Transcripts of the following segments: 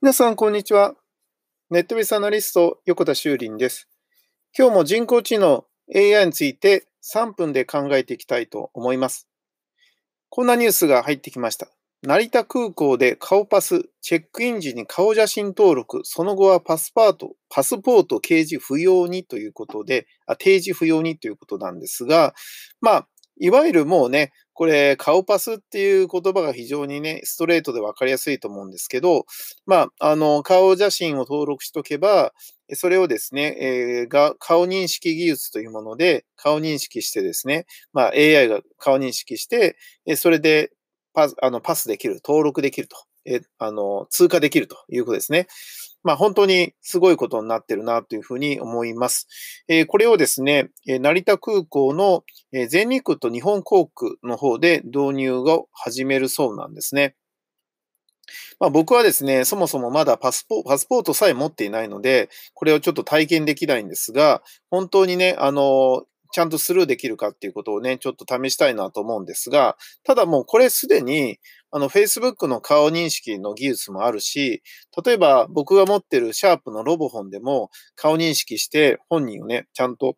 皆さん、こんにちは。ネットビスアナリスト、横田修林です。今日も人工知能 AI について3分で考えていきたいと思います。こんなニュースが入ってきました。成田空港で顔パス、チェックイン時に顔写真登録、その後はパスパート、パスポート掲示不要にということで、あ提示不要にということなんですが、まあ、いわゆるもうね、これ、顔パスっていう言葉が非常にね、ストレートで分かりやすいと思うんですけど、まあ、あの、顔写真を登録しとけば、それをですね、えー、が顔認識技術というもので、顔認識してですね、まあ、AI が顔認識して、それでパスあのパスできる、登録できるとえ、あの、通過できるということですね。まあ本当にすごいことになってるなというふうに思います。えー、これをですね、え成田空港の、え全日空と日本航空の方で導入を始めるそうなんですね。まあ、僕はですね、そもそもまだパスポパスポートさえ持っていないので、これをちょっと体験できないんですが、本当にね、あの、ちゃんとスルーできるかっていうことをね、ちょっと試したいなと思うんですが、ただもうこれすでに、あの、Facebook の顔認識の技術もあるし、例えば僕が持ってるシャープのロボ本でも顔認識して本人をね、ちゃんと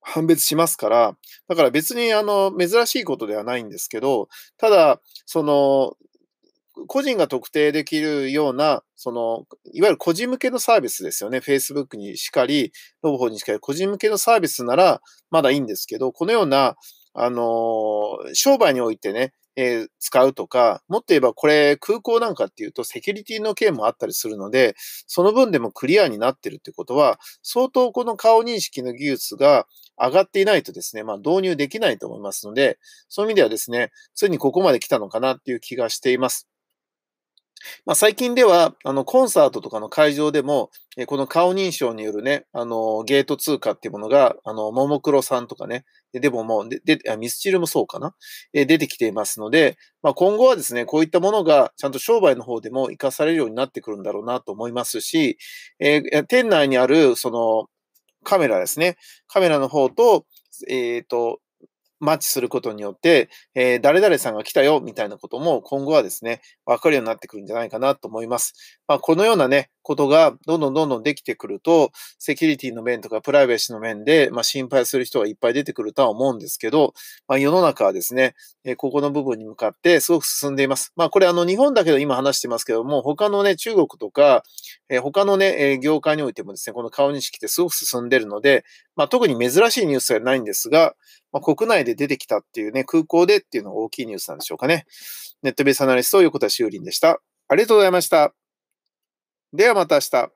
判別しますから、だから別にあの、珍しいことではないんですけど、ただ、その、個人が特定できるような、その、いわゆる個人向けのサービスですよね。Facebook にしかり、ロボホにしかり、個人向けのサービスなら、まだいいんですけど、このような、あの、商売においてね、えー、使うとか、もっと言えばこれ空港なんかっていうとセキュリティの件もあったりするので、その分でもクリアになってるってことは、相当この顔認識の技術が上がっていないとですね、まあ導入できないと思いますので、そういう意味ではですね、ついにここまで来たのかなっていう気がしています。まあ、最近では、あの、コンサートとかの会場でも、えこの顔認証によるね、あの、ゲート通貨っていうものが、あの、ももクロさんとかね、でももう、で、でミスチルもそうかな、え出てきていますので、まあ、今後はですね、こういったものがちゃんと商売の方でも活かされるようになってくるんだろうなと思いますし、えー、店内にある、その、カメラですね、カメラの方と、えっ、ー、と、マッチすることによって、えー、誰々さんが来たよみたいなことも今後はですね、わかるようになってくるんじゃないかなと思います。まあ、このようなね、ことがどんどんどんどんできてくると、セキュリティの面とかプライベシーの面で、まあ、心配する人がいっぱい出てくるとは思うんですけど、まあ、世の中はですね、えー、ここの部分に向かってすごく進んでいます。まあ、これあの日本だけど今話してますけども、他のね、中国とか、えー、他のね、業界においてもですね、この顔認識ってすごく進んでるので、まあ、特に珍しいニュースはないんですが、まあ、国内で出てきたっていうね、空港でっていうのが大きいニュースなんでしょうかね。ネットベースアナリスト、横田修林でした。ありがとうございました。ではまた明日。